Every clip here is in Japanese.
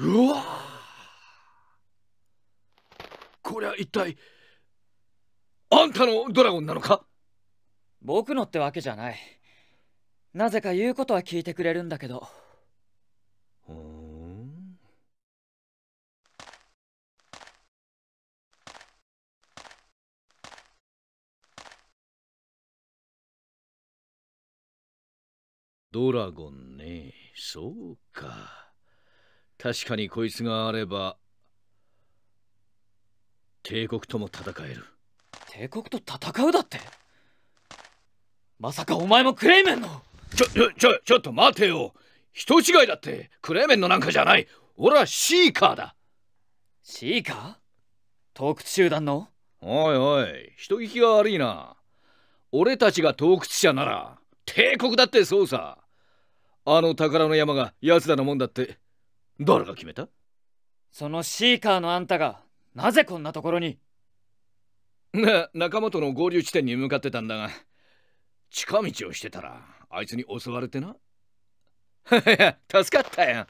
うわこりゃ一体あんたのドラゴンなのか僕のってわけじゃないなぜか言うことは聞いてくれるんだけどふんドラゴンねそうか。確かにこいつがあれば帝国とも戦える帝国と戦うだってまさかお前もクレイメンのちょちょちょっと待てよ人違いだってクレイメンのなんかじゃない俺はシーカーだシーカー洞窟集団のおいおい人聞きが悪いな俺たちが洞窟者なら帝国だってそうさあの宝の山が奴らのもんだって誰が決めたそのシーカーのあんたがなぜこんなところにな仲間との合流地点に向かってたんだが近道をしてたらあいつに襲われてな 助かったよ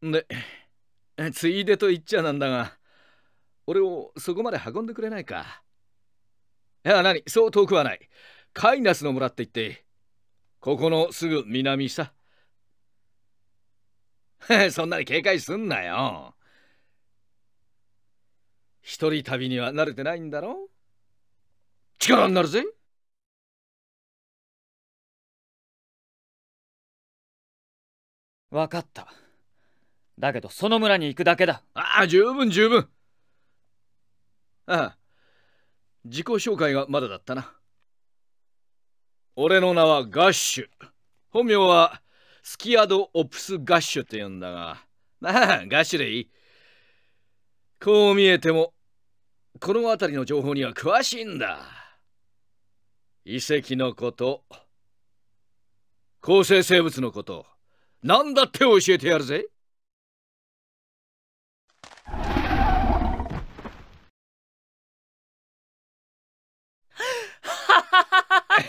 でついでと言っちゃなんだが俺をそこまで運んでくれないかいや、何、そう遠くはない。カイナスの村って言って、ここのすぐ南さ。そんなに警戒すんなよ。一人旅には慣れてないんだろ力になるぜ。わかった。だけどその村に行くだけだ。ああ、十分十分。ああ、自己紹介がまだだったな俺の名はガッシュ本名はスキアド・オプス・ガッシュって言うんだがなあガッシュでいいこう見えてもこの辺りの情報には詳しいんだ遺跡のこと構成生物のこと何だって教えてやるぜ